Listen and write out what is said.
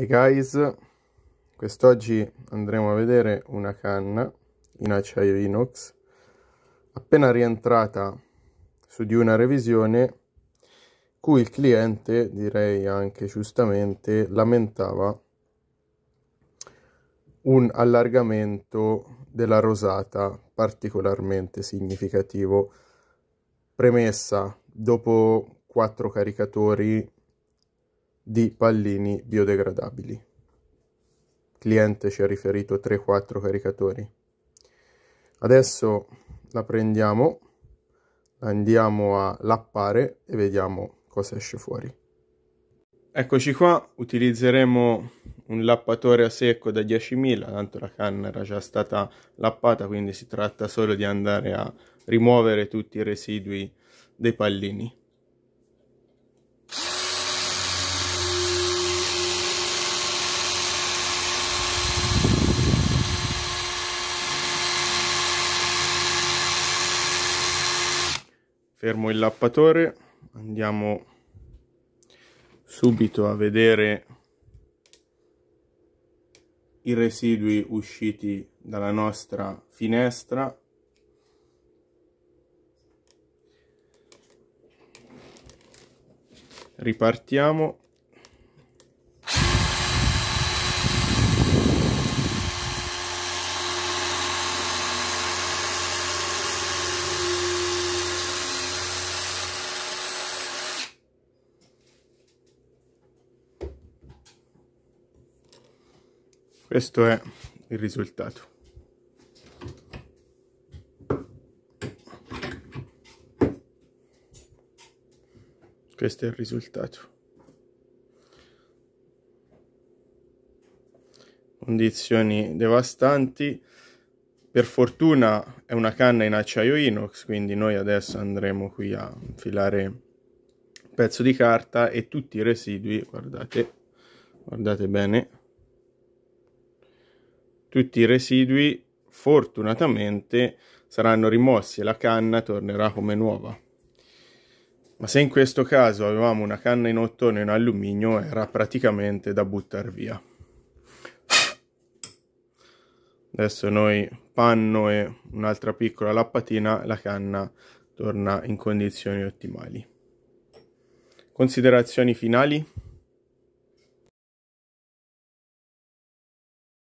Hi guys, quest'oggi andremo a vedere una canna in acciaio inox appena rientrata su di una revisione cui il cliente, direi anche giustamente, lamentava un allargamento della rosata particolarmente significativo. Premessa, dopo quattro caricatori di pallini biodegradabili. Il cliente ci ha riferito 3-4 caricatori. Adesso la prendiamo, andiamo a lappare e vediamo cosa esce fuori. Eccoci qua, utilizzeremo un lappatore a secco da 10.000, tanto la canna era già stata lappata, quindi si tratta solo di andare a rimuovere tutti i residui dei pallini. fermo il lappatore andiamo subito a vedere i residui usciti dalla nostra finestra ripartiamo questo è il risultato questo è il risultato condizioni devastanti per fortuna è una canna in acciaio inox quindi noi adesso andremo qui a infilare un pezzo di carta e tutti i residui guardate guardate bene tutti i residui fortunatamente saranno rimossi e la canna tornerà come nuova. Ma se in questo caso avevamo una canna in ottone e in alluminio era praticamente da buttare via. Adesso noi panno e un'altra piccola lappatina la canna torna in condizioni ottimali. Considerazioni finali?